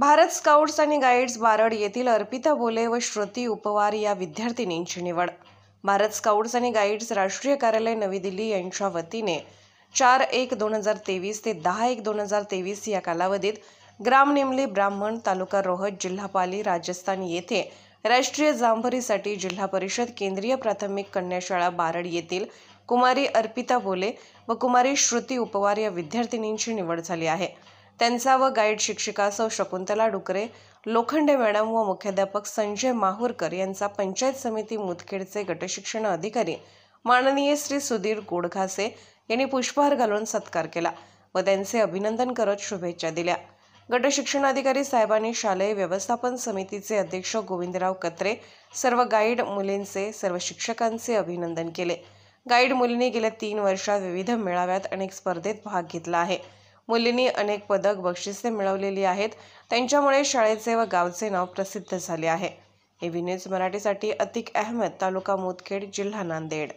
Bharat scouts आणि guides Barad येथील अर्पिता बोले व श्रुती उपवार या विद्यार्थिनींची निवड भारत स्काउट्स आणि गाईड्स राष्ट्रीय कार्यालय नवी दिल्ली यांच्या वतीने चार एक दोन हजार तेवीस ते दहा एक दोन हजार तेवीस या कालावधीत ग्राम ब्राह्मण तालुका रोहत जिल्हापाली राजस्थान येथे राष्ट्रीय जांभरीसाठी जिल्हा परिषद केंद्रीय प्राथमिक कन्याशाळा बारड येथील कुमारी अर्पिता बोले व कुमारी श्रुती उपवार या विद्यार्थिनींची निवड झाली आहे त्यांचा व गाईड शिक्षिका सौ शकुंतला डुकरे लोखंडे मॅडम व मुख्याध्यापक संजय माहूरकर यांचा पंचायत समिती मुदखेडचे गटशिक्षण अधिकारी माननीय श्री सुधीर गोडघासे यांनी पुष्पहार घालून सत्कार केला व त्यांचे अभिनंदन करत शुभेच्छा दिल्या गट अधिकारी साहेबांनी शालेय व्यवस्थापन समितीचे अध्यक्ष गोविंदराव कत्रे सर्व गाईड मुलींचे सर्व शिक्षकांचे अभिनंदन केले गाईड मुलींनी गेल्या तीन वर्षात विविध मेळाव्यात अनेक स्पर्धेत भाग घेतला आहे मुलींनी अनेक पदक बक्षिसे मिळवलेली आहेत त्यांच्यामुळे शाळेचे व गावचे नाव प्रसिद्ध झाले आहे हे न्यूज मराठीसाठी अतिक अहमद तालुका मुदखेड जिल्हा नांदेड